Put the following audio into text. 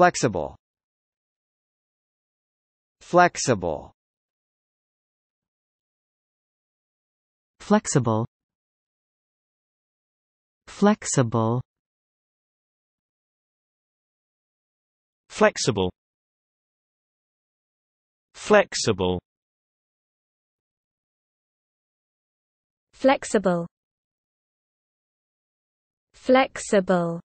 flexible flexible flexible flexible flexible flexible flexible flexible